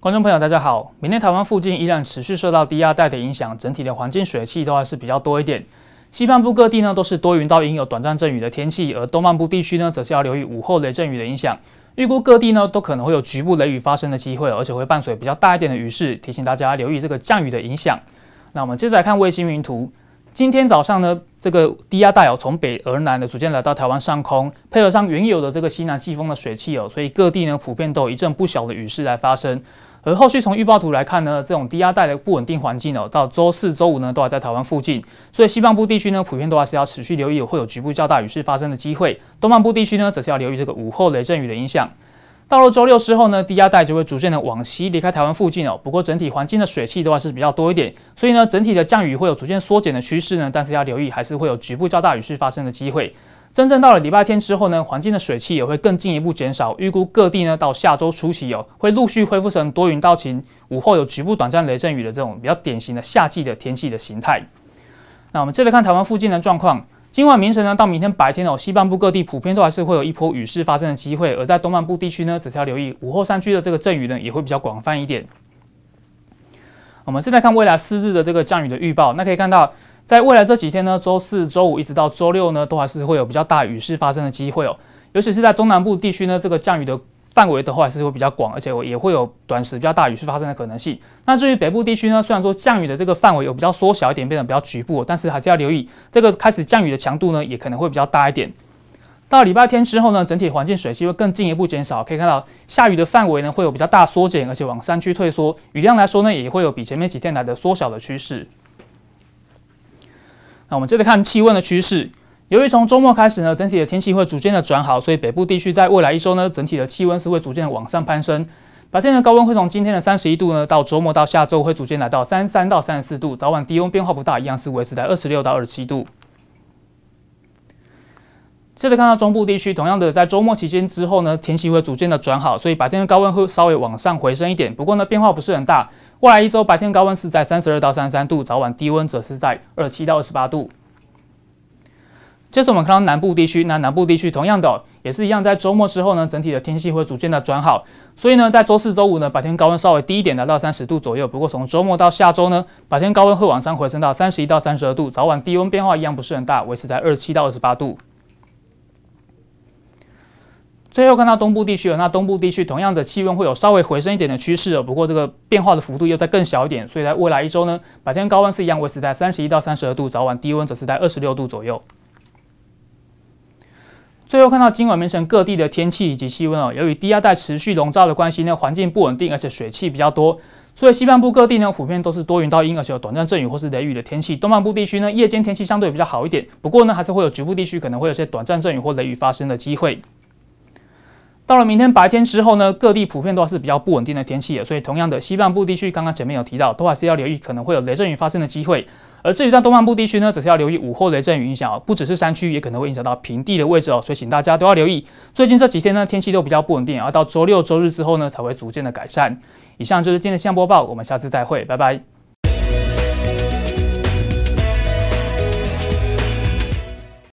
观众朋友，大家好。明天台湾附近依然持续受到低压带的影响，整体的环境水汽都还是比较多一点。西半部各地呢都是多云到阴有短暂阵雨的天气，而东半部地区呢，则是要留意午后雷阵雨的影响。预估各地呢都可能会有局部雷雨发生的机会，而且会伴随比较大一点的雨势，提醒大家留意这个降雨的影响。那我们接着来看卫星云图。今天早上呢，这个低压带哦从北而南的逐渐来到台湾上空，配合上原有的这个西南季风的水汽哦，所以各地呢普遍都有一阵不小的雨势来发生。而后续从预报图来看呢，这种低压带的不稳定环境哦，到周四周五呢都还在台湾附近，所以西半部地区呢普遍都还是要持续留意会有局部较大雨势发生的机会，东半部地区呢则是要留意这个午后雷阵雨的影响。到了周六之后呢，低压带就会逐渐的往西离开台湾附近哦。不过整体环境的水汽的话是比较多一点，所以呢，整体的降雨会有逐渐缩减的趋势呢。但是要留意，还是会有局部较大雨势发生的机会。真正到了礼拜天之后呢，环境的水汽也会更进一步减少。预估各地呢到下周初期哦，会陆续恢复成多云到晴，午后有局部短暂雷阵雨的这种比较典型的夏季的天气的形态。那我们接着看台湾附近的状况。今晚、明晨呢到明天白天哦，西半部各地普遍都还是会有一波雨势发生的机会；而在东半部地区呢，则要留意午后山区的这个阵雨呢，也会比较广泛一点。我们现在看未来四日的这个降雨的预报，那可以看到，在未来这几天呢，周四周五一直到周六呢，都还是会有比较大雨势发生的机会哦，尤其是在中南部地区呢，这个降雨的。范围的话还是会比较广，而且我也会有短时比较大雨势发生的可能性。那至于北部地区呢，虽然说降雨的这个范围有比较缩小一点，变得比较局部，但是还是要留意这个开始降雨的强度呢，也可能会比较大一点。到礼拜天之后呢，整体环境水汽会更进一步减少，可以看到下雨的范围呢会有比较大缩减，而且往山区退缩，雨量来说呢也会有比前面几天来的缩小的趋势。那我们接着看气温的趋势。由于从周末开始呢，整体的天气会逐渐的转好，所以北部地区在未来一周呢，整体的气温是会逐渐往上攀升。白天的高温会从今天的三十一度呢，到周末到下周会逐渐来到三三到三十四度，早晚低温变化不大，一样是维持在二十六到二十七度。接着看到中部地区，同样的在周末期间之后呢，天气会逐渐的转好，所以白天的高温会稍微往上回升一点，不过呢变化不是很大。未来一周白天高温是在三十二到三十三度，早晚低温则是在二七到二十八度。接着我们看到南部地区，那南部地区同样的也是一样，在周末之后呢，整体的天气会逐渐的转好。所以呢，在周四周五呢，白天高温稍微低一点，达到三十度左右。不过从周末到下周呢，白天高温会往上回升到三十一到三十二度，早晚低温变化一样不是很大，维持在二十七到二十八度。最后看到东部地区了，那东部地区同样的气温会有稍微回升一点的趋势，不过这个变化的幅度又在更小一点。所以在未来一周呢，白天高温是一样维持在三十一到三十二度，早晚低温则是在二十六度左右。最后看到今晚明晨各地的天气以及气温哦。由于低压带持续笼罩的关系呢，环境不稳定，而且水汽比较多，所以西半部各地呢普遍都是多云到阴，而且有短暂阵雨或是雷雨的天气。东半部地区呢，夜间天气相对比较好一点，不过呢，还是会有局部地区可能会有些短暂阵雨或雷雨发生的机会。到了明天白天之后呢，各地普遍都是比较不稳定的天气，所以同样的，西半部地区刚刚前面有提到，都还是要留意可能会有雷阵雨发生的机会。而这于在东半部地区呢，则是要留意午后雷阵雨影响，不只是山区，也可能会影响到平地的位置哦。所以请大家都要留意，最近这几天呢，天气都比较不稳定，而到周六周日之后呢，才会逐渐的改善。以上就是今天的气象播报，我们下次再会，拜拜。